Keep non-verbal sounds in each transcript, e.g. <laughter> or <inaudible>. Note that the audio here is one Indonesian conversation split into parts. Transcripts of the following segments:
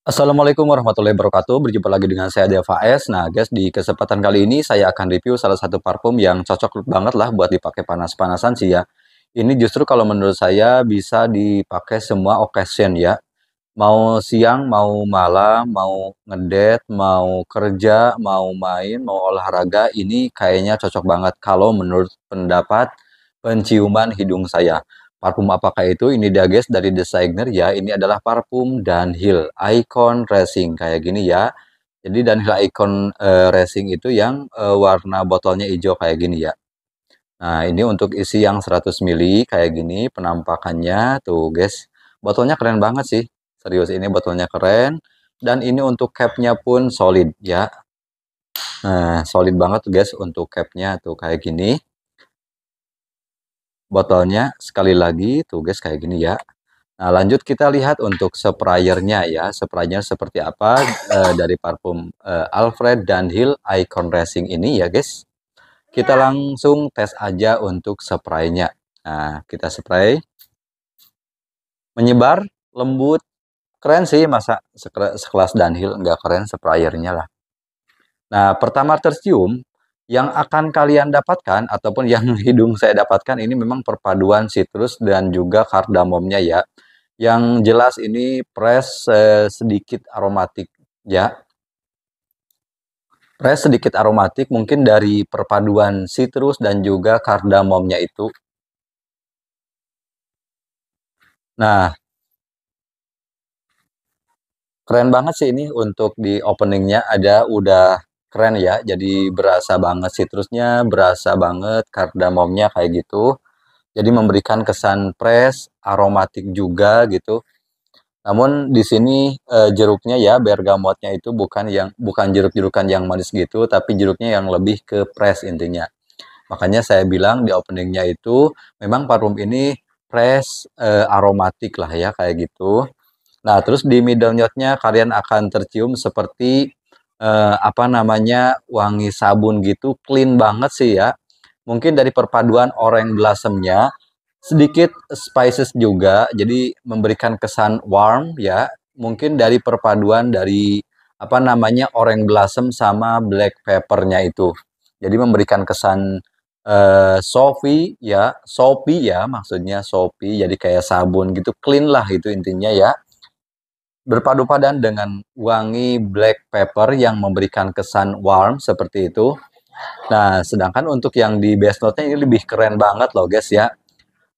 Assalamualaikum warahmatullahi wabarakatuh. Berjumpa lagi dengan saya Deva S. Nah, guys, di kesempatan kali ini saya akan review salah satu parfum yang cocok banget lah buat dipakai panas-panasan sih ya. Ini justru kalau menurut saya bisa dipakai semua occasion ya. Mau siang, mau malam, mau ngedet, mau kerja, mau main, mau olahraga, ini kayaknya cocok banget kalau menurut pendapat penciuman hidung saya. Parfum apakah itu? Ini dia guys dari Designer ya. Ini adalah parfum Dunhill Icon Racing kayak gini ya. Jadi Dunhill Icon uh, Racing itu yang uh, warna botolnya hijau kayak gini ya. Nah, ini untuk isi yang 100 ml kayak gini penampakannya tuh, guys. Botolnya keren banget sih. Serius ini botolnya keren dan ini untuk capnya pun solid ya. Nah, solid banget tuh guys untuk capnya tuh kayak gini botolnya sekali lagi tuh guys kayak gini ya nah lanjut kita lihat untuk sprayernya ya sprayernya seperti apa e, dari parfum e, Alfred Dunhill Icon Racing ini ya guys kita ya. langsung tes aja untuk spraynya nah kita spray menyebar lembut keren sih masa sekelas Dunhill nggak keren sprayernya lah nah pertama tercium yang akan kalian dapatkan ataupun yang <laughs> hidung saya dapatkan ini memang perpaduan citrus dan juga kardamomnya ya. Yang jelas ini press eh, sedikit aromatik ya. Press sedikit aromatik mungkin dari perpaduan citrus dan juga kardamomnya itu. Nah, keren banget sih ini untuk di openingnya ada udah keren ya jadi berasa banget terusnya berasa banget kardamomnya kayak gitu jadi memberikan kesan fresh aromatik juga gitu namun di sini e, jeruknya ya bergamotnya itu bukan yang bukan jeruk-jerukan yang manis gitu tapi jeruknya yang lebih ke fresh intinya makanya saya bilang di openingnya itu memang parfum ini fresh e, aromatik lah ya kayak gitu Nah, terus di middle note-nya kalian akan tercium seperti eh, apa namanya wangi sabun gitu clean banget sih ya mungkin dari perpaduan orange blossomnya sedikit spices juga jadi memberikan kesan warm ya mungkin dari perpaduan dari apa namanya orange blossom sama black peppernya itu jadi memberikan kesan eh, sofi ya sopi ya maksudnya sopi jadi kayak sabun gitu clean lah itu intinya ya berpadu padan dengan wangi black pepper yang memberikan kesan warm seperti itu. Nah, sedangkan untuk yang di base note-nya ini lebih keren banget loh guys ya.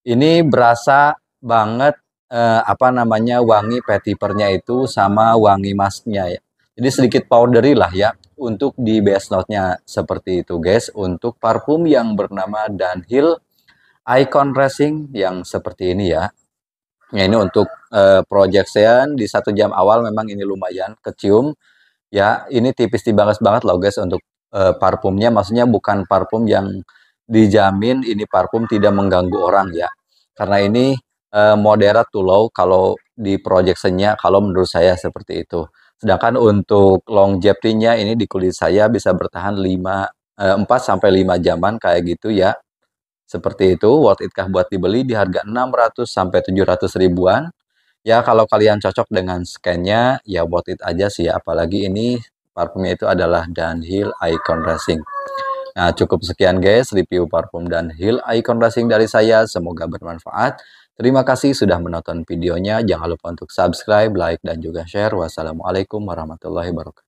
Ini berasa banget eh, apa namanya wangi petipernya itu sama wangi masknya ya. Jadi sedikit powdery lah ya untuk di base note-nya seperti itu guys. Untuk parfum yang bernama Dunhill Icon Racing yang seperti ini ya. Ya, ini untuk uh, eh, projection di satu jam awal memang ini lumayan kecium. Ya, ini tipis-tipis banget loh guys untuk uh, parfumnya. Maksudnya bukan parfum yang dijamin ini parfum tidak mengganggu orang ya. Karena ini uh, tuh to low kalau di projectionnya kalau menurut saya seperti itu. Sedangkan untuk longevity-nya ini di kulit saya bisa bertahan 5 4 sampai 5 jaman kayak gitu ya. Seperti itu, worth it kah buat dibeli di harga 600 sampai 700 ribuan? Ya kalau kalian cocok dengan scan-nya, ya worth it aja sih. Apalagi ini parfumnya itu adalah Dunhill Icon Racing. Nah, cukup sekian guys review parfum dan icon racing dari saya. Semoga bermanfaat. Terima kasih sudah menonton videonya. Jangan lupa untuk subscribe, like, dan juga share. Wassalamualaikum warahmatullahi wabarakatuh.